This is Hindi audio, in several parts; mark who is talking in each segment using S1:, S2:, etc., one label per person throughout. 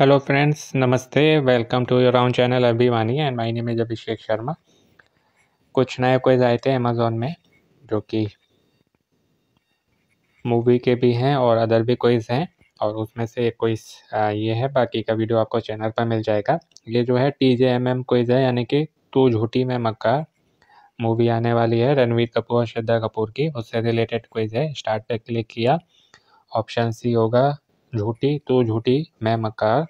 S1: हेलो फ्रेंड्स नमस्ते welcome to your round channel अभिवानी and my name is Abhishek Sharma कुछ नए कोइज आए थे अमेज़ोन में जो कि मूवी के भी हैं और अदर भी कोइज हैं और उसमें से एक कोइज ये है बाकी का वीडियो आपको चैनल पर मिल जाएगा ये जो है T J M M quiz है यानी कि तू झूठी में मक्का मूवी आने वाली है रणवीर कपूर और श्रद्धा कपूर की उससे रिलेटेड कोइज है स्टार्ट पे क्लिक किया ऑप्शन सी होगा झूठी तो झूठी मैं मकार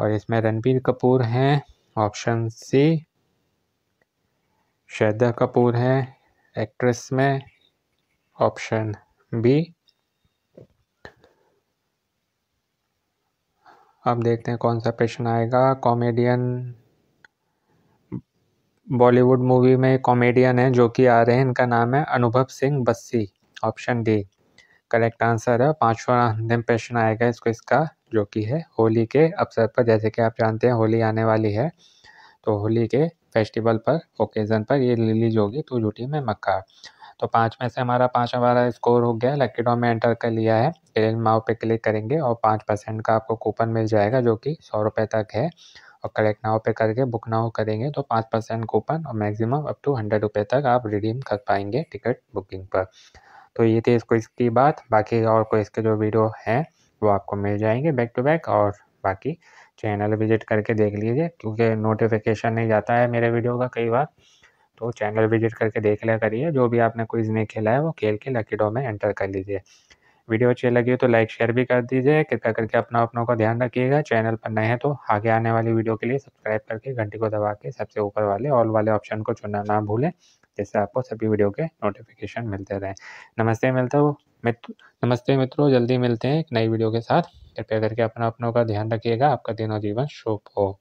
S1: और इसमें रणबीर कपूर हैं ऑप्शन सी श्रद्धा कपूर हैं एक्ट्रेस में ऑप्शन बी अब देखते हैं कौन सा प्रश्न आएगा कॉमेडियन बॉलीवुड मूवी में कॉमेडियन है जो कि आ रहे हैं इनका नाम है Anubhav Singh Bassi option D correct answer है पांचवा अंतिम प्रश्न आएगा इसको इसका जो कि है होली के अवसर पर जैसे कि आप जानते हैं होली आने वाली है तो होली के फेस्टिवल पर ओकेज़न पर ये रिलीज होगी तो जूटी में मक्का तो पाँच में से हमारा पाँच हमारा स्कोर हो गया लकी डॉ में एंटर कर लिया है टेल माओ पे क्लिक करेंगे और पाँच परसेंट का आपको कूपन मिल जाएगा जो कि सौ रुपये तक है और करेक्ट नाव पे करके बुक नाव करेंगे तो पाँच परसेंट कूपन और मैक्सिमम अप टू हंड्रेड रुपये तक आप रिडीम कर पाएंगे टिकट बुकिंग पर तो ये थी इसको इसकी बात बाकी और कोई इसके जो वीडियो हैं वो आपको मिल जाएंगे बैक टू बैक और बाकी चैनल विजिट करके देख लीजिए क्योंकि नोटिफिकेशन नहीं जाता है मेरे वीडियो का कई बार तो चैनल विजिट करके देख लिया करिए जो भी आपने क्विज नहीं खेला है वो खेल के लकीडो में एंटर कर लीजिए वीडियो अच्छी लगी हो तो लाइक शेयर भी कर दीजिए कृपया करके अपना अपनों का ध्यान रखिएगा चैनल पर नए हैं तो आगे आने वाली वीडियो के लिए सब्सक्राइब करके घंटी को दबा के सबसे ऊपर वाले ऑल वाले ऑप्शन को चुनना ना भूलें जिससे आपको सभी वीडियो के नोटिफिकेशन मिलते रहें नमस्ते मिलता हो मित्र नमस्ते मित्रों जल्दी मिलते हैं एक नई वीडियो के साथ कृपया करके अपना अपनों का ध्यान रखिएगा आपका दिन और जीवन शुभ हो